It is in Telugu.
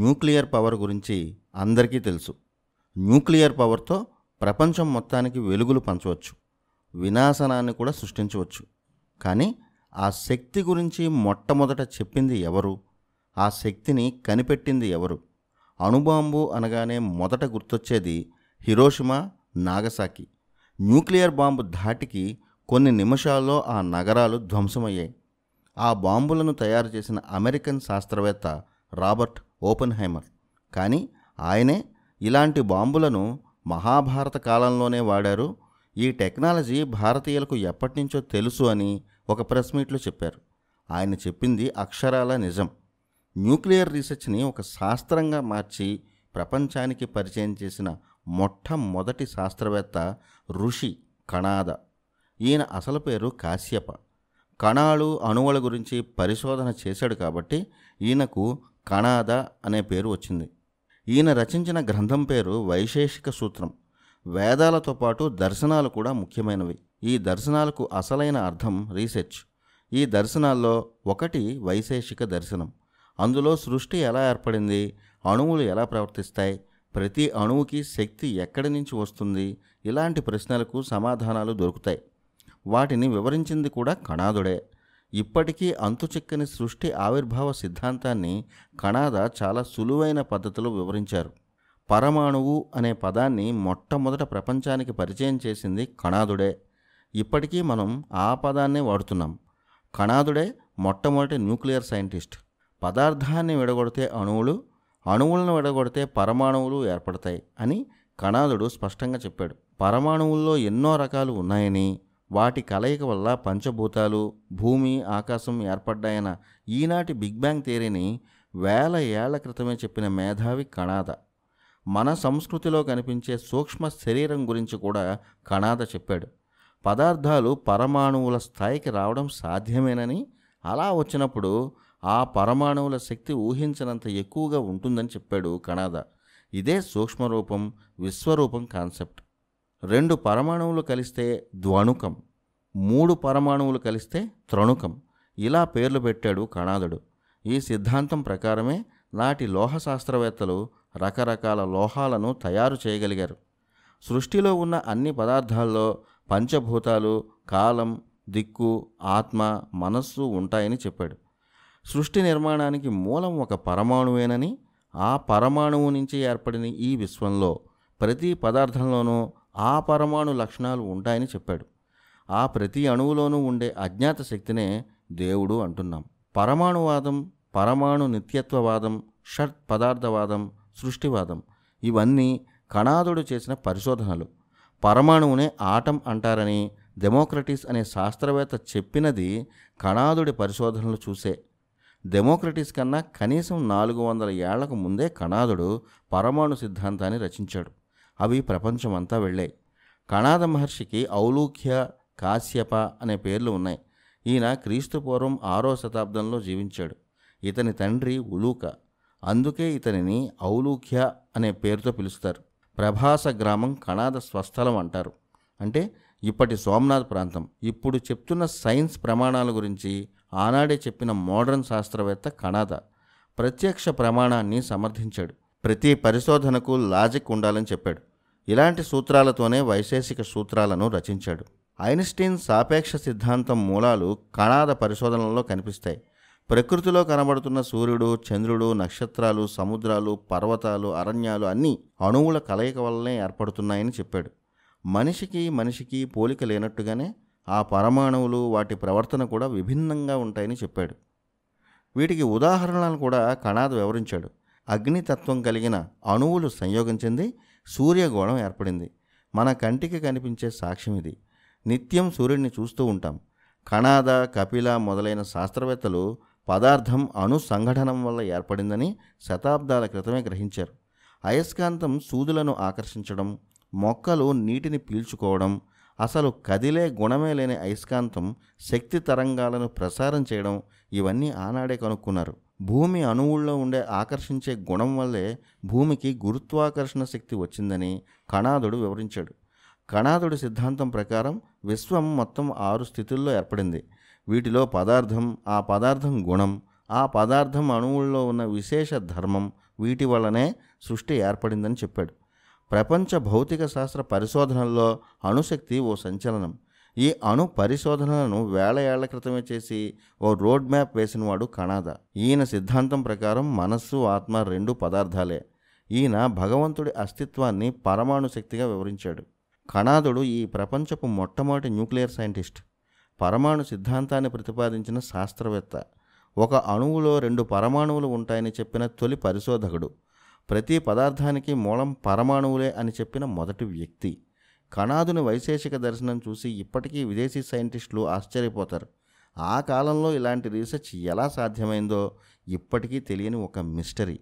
న్యూక్లియర్ పవర్ గురించి అందరికీ తెలుసు న్యూక్లియర్ పవర్తో ప్రపంచం మొత్తానికి వెలుగులు పంచవచ్చు వినాశనాన్ని కూడా సృష్టించవచ్చు కానీ ఆ శక్తి గురించి మొట్టమొదట చెప్పింది ఎవరు ఆ శక్తిని కనిపెట్టింది ఎవరు అణుబాంబు అనగానే మొదట గుర్తొచ్చేది హిరోషిమా నాగసాకి న్యూక్లియర్ బాంబు ధాటికి కొన్ని నిమిషాల్లో ఆ నగరాలు ధ్వంసమయ్యాయి ఆ బాంబులను తయారు చేసిన అమెరికన్ శాస్త్రవేత్త రాబర్ట్ ఓపెన్ హైమర్ కానీ ఆయనే ఇలాంటి బాంబులను మహాభారత కాలంలోనే వాడారు ఈ టెక్నాలజీ భారతీయులకు ఎప్పటినుంచో తెలుసు అని ఒక ప్రెస్ మీట్లో చెప్పారు ఆయన చెప్పింది అక్షరాల నిజం న్యూక్లియర్ రీసెర్చ్ని ఒక శాస్త్రంగా మార్చి ప్రపంచానికి పరిచయం చేసిన మొట్టమొదటి శాస్త్రవేత్త ఋషి కణాద ఈయన అసలు పేరు కాశ్యప కణాలు అణువుల గురించి పరిశోధన చేశాడు కాబట్టి ఈయనకు కణాద అనే పేరు వచ్చింది ఈయన రచించిన గ్రంథం పేరు వైశేషిక సూత్రం వేదాలతో పాటు దర్శనాలు కూడా ముఖ్యమైనవి ఈ దర్శనాలకు అసలైన అర్థం రీసెర్చ్ ఈ దర్శనాల్లో ఒకటి వైశేషిక దర్శనం అందులో సృష్టి ఎలా ఏర్పడింది అణువులు ఎలా ప్రవర్తిస్తాయి ప్రతి అణువుకి శక్తి ఎక్కడి నుంచి వస్తుంది ఇలాంటి ప్రశ్నలకు సమాధానాలు దొరుకుతాయి వాటిని వివరించింది కూడా కణాదుడే ఇప్పటికీ అంతుచిక్కని సృష్టి ఆవిర్భావ సిద్ధాంతాన్ని కణాద చాలా సులువైన పద్ధతిలో వివరించారు పరమాణువు అనే పదాన్ని మొట్టమొదట ప్రపంచానికి పరిచయం చేసింది కణాదుడే ఇప్పటికీ మనం ఆ పదాన్నే వాడుతున్నాం కణాదుడే మొట్టమొదటి న్యూక్లియర్ సైంటిస్ట్ పదార్థాన్ని విడగొడితే అణువులు అణువులను విడగొడితే పరమాణువులు ఏర్పడతాయి అని కణాదుడు స్పష్టంగా చెప్పాడు పరమాణువుల్లో ఎన్నో రకాలు ఉన్నాయని వాటి కలయిక వల్ల పంచభూతాలు భూమి ఆకాశం ఏర్పడ్డాయన ఈనాటి బిగ్ బ్యాంగ్ థియరీని వేల ఏళ్ల క్రితమే చెప్పిన మేధావి కణాద మన సంస్కృతిలో కనిపించే సూక్ష్మ శరీరం గురించి కూడా కణాద చెప్పాడు పదార్థాలు పరమాణువుల స్థాయికి రావడం సాధ్యమేనని అలా వచ్చినప్పుడు ఆ పరమాణువుల శక్తి ఊహించినంత ఎక్కువగా ఉంటుందని చెప్పాడు కణాద ఇదే సూక్ష్మరూపం విశ్వరూపం కాన్సెప్ట్ రెండు పరమాణువులు కలిస్తే ద్వణుకం మూడు పరమాణువులు కలిస్తే త్రణుకం ఇలా పేర్లు పెట్టాడు కణాదుడు ఈ సిద్ధాంతం ప్రకారమే నాటి లోహ శాస్త్రవేత్తలు రకరకాల లోహాలను తయారు చేయగలిగారు సృష్టిలో ఉన్న అన్ని పదార్థాల్లో పంచభూతాలు కాలం దిక్కు ఆత్మ మనస్సు ఉంటాయని చెప్పాడు సృష్టి నిర్మాణానికి మూలం ఒక పరమాణువేనని ఆ పరమాణువు నుంచి ఏర్పడిన ఈ విశ్వంలో ప్రతి పదార్థంలోనూ ఆ పరమాణు లక్షణాలు ఉంటాయని చెప్పాడు ఆ ప్రతి అణువులోనూ ఉండే అజ్ఞాత శక్తినే దేవుడు అంటున్నాం పరమాణువాదం పరమాణు నిత్యత్వవాదం షట్ పదార్థవాదం సృష్టివాదం ఇవన్నీ కణాదుడు చేసిన పరిశోధనలు పరమాణువునే ఆటం అంటారని డెమోక్రటిస్ అనే శాస్త్రవేత్త చెప్పినది కణాదుడి పరిశోధనలు చూసే డెమోక్రటిస్ కన్నా కనీసం నాలుగు వందల ఏళ్లకు ముందే కణాదుడు పరమాణు సిద్ధాంతాన్ని రచించాడు అవి ప్రపంచమంతా వెళ్ళాయి కణాద మహర్షికి ఔలూఖ్య కాశ్యప అనే పేర్లు ఉన్నాయి ఈయన క్రీస్తు పూర్వం ఆరో శతాబ్దంలో జీవించాడు ఇతని తండ్రి ఉలూక అందుకే ఇతనిని ఔలూఖ్య అనే పేరుతో పిలుస్తారు ప్రభాస గ్రామం కణాద స్వస్థలం అంటారు అంటే ఇప్పటి సోమనాథ్ ప్రాంతం ఇప్పుడు చెప్తున్న సైన్స్ ప్రమాణాల గురించి ఆనాడే చెప్పిన మోడర్న్ శాస్త్రవేత్త కణాద ప్రత్యక్ష ప్రమాణాన్ని సమర్థించాడు ప్రతి పరిశోధనకు లాజిక్ ఉండాలని చెప్పాడు ఇలాంటి సూత్రాలతోనే వైశేషిక సూత్రాలను రచించాడు ఐన్స్టీన్ సాపేక్ష సిద్ధాంతం మూలాలు కణాద పరిశోధనల్లో కనిపిస్తాయి ప్రకృతిలో కనబడుతున్న సూర్యుడు చంద్రుడు నక్షత్రాలు సముద్రాలు పర్వతాలు అరణ్యాలు అన్నీ అణువుల కలయిక వల్లనే ఏర్పడుతున్నాయని చెప్పాడు మనిషికి మనిషికి పోలిక లేనట్టుగానే ఆ పరమాణువులు వాటి ప్రవర్తన కూడా విభిన్నంగా ఉంటాయని చెప్పాడు వీటికి ఉదాహరణలను కూడా కణాద్ వివరించాడు అగ్నితత్వం కలిగిన అణువులు సంయోగం చెంది సూర్యగోళం ఏర్పడింది మన కంటికి కనిపించే సాక్ష్యం ఇది నిత్యం సూర్యుడిని చూస్తూ ఉంటాం కణాద కపిల మొదలైన శాస్త్రవేత్తలు పదార్థం అణు సంఘటనం వల్ల ఏర్పడిందని శతాబ్దాల క్రితమే గ్రహించారు అయస్కాంతం సూదులను ఆకర్షించడం మొక్కలు నీటిని పీల్చుకోవడం అసలు కదిలే గుణమే లేని అయస్కాంతం శక్తి తరంగాలను ప్రసారం చేయడం ఇవన్నీ ఆనాడే కనుక్కున్నారు భూమి అణువుల్లో ఉండే ఆకర్షించే గుణం వల్లే భూమికి గురుత్వాకర్షణ శక్తి వచ్చిందని కణాదుడు వివరించాడు కణాదుడి సిద్ధాంతం ప్రకారం విశ్వం మొత్తం ఆరు స్థితుల్లో ఏర్పడింది వీటిలో పదార్థం ఆ పదార్థం గుణం ఆ పదార్థం అణువుల్లో ఉన్న విశేష ధర్మం వీటి వల్లనే సృష్టి ఏర్పడిందని చెప్పాడు ప్రపంచ భౌతిక శాస్త్ర పరిశోధనల్లో అణుశక్తి ఓ సంచలనం ఈ అణు పరిశోధనలను వేల ఏళ్ల క్రితమే చేసి ఓ రోడ్ మ్యాప్ వేసినవాడు కణాద ఈయన సిద్ధాంతం ప్రకారం మనస్సు ఆత్మ రెండు పదార్థాలే ఈయన భగవంతుడి అస్తిత్వాన్ని పరమాణు శక్తిగా వివరించాడు కణాదుడు ఈ ప్రపంచపు మొట్టమొదటి న్యూక్లియర్ సైంటిస్ట్ పరమాణు సిద్ధాంతాన్ని ప్రతిపాదించిన శాస్త్రవేత్త ఒక అణువులో రెండు పరమాణువులు ఉంటాయని చెప్పిన తొలి పరిశోధకుడు ప్రతి పదార్థానికి మూలం పరమాణువులే అని చెప్పిన మొదటి వ్యక్తి కణాదుని వైశేషిక దర్శనం చూసి ఇప్పటికీ విదేశీ సైంటిస్టులు ఆశ్చర్యపోతారు ఆ కాలంలో ఇలాంటి రీసెర్చ్ ఎలా సాధ్యమైందో ఇప్పటికీ తెలియని ఒక మిస్టరీ